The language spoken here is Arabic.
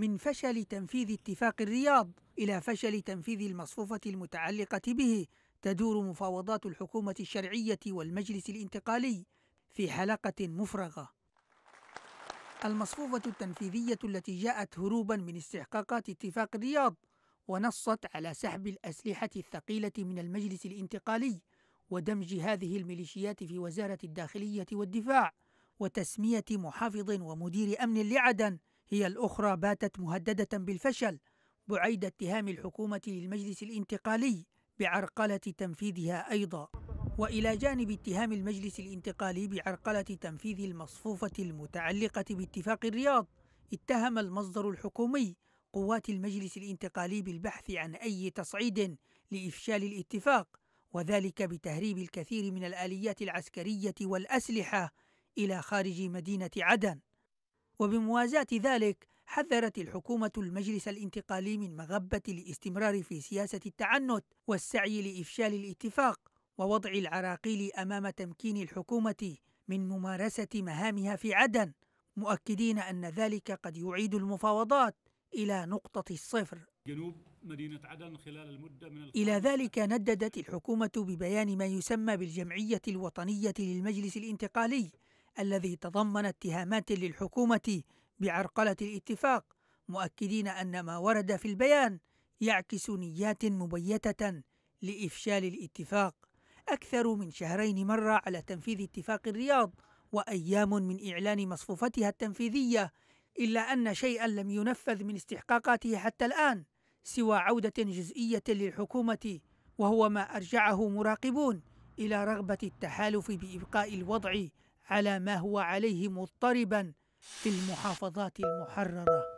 من فشل تنفيذ اتفاق الرياض إلى فشل تنفيذ المصفوفة المتعلقة به تدور مفاوضات الحكومة الشرعية والمجلس الانتقالي في حلقة مفرغة المصفوفة التنفيذية التي جاءت هروبا من استحقاقات اتفاق الرياض ونصت على سحب الأسلحة الثقيلة من المجلس الانتقالي ودمج هذه الميليشيات في وزارة الداخلية والدفاع وتسمية محافظ ومدير أمن لعدن هي الأخرى باتت مهددة بالفشل بعيد اتهام الحكومة للمجلس الانتقالي بعرقلة تنفيذها أيضا وإلى جانب اتهام المجلس الانتقالي بعرقلة تنفيذ المصفوفة المتعلقة باتفاق الرياض اتهم المصدر الحكومي قوات المجلس الانتقالي بالبحث عن أي تصعيد لإفشال الاتفاق وذلك بتهريب الكثير من الآليات العسكرية والأسلحة إلى خارج مدينة عدن وبموازاة ذلك حذرت الحكومة المجلس الانتقالي من مغبة الاستمرار في سياسة التعنت والسعي لإفشال الاتفاق ووضع العراقيل أمام تمكين الحكومة من ممارسة مهامها في عدن مؤكدين أن ذلك قد يعيد المفاوضات إلى نقطة الصفر جنوب مدينة عدن خلال المدة من إلى ذلك نددت الحكومة ببيان ما يسمى بالجمعية الوطنية للمجلس الانتقالي الذي تضمن اتهامات للحكومة بعرقلة الاتفاق مؤكدين أن ما ورد في البيان يعكس نيات مبيتة لإفشال الاتفاق أكثر من شهرين مرة على تنفيذ اتفاق الرياض وأيام من إعلان مصفوفتها التنفيذية إلا أن شيئا لم ينفذ من استحقاقاته حتى الآن سوى عودة جزئية للحكومة وهو ما أرجعه مراقبون إلى رغبة التحالف بإبقاء الوضع على ما هو عليه مضطربا في المحافظات المحرره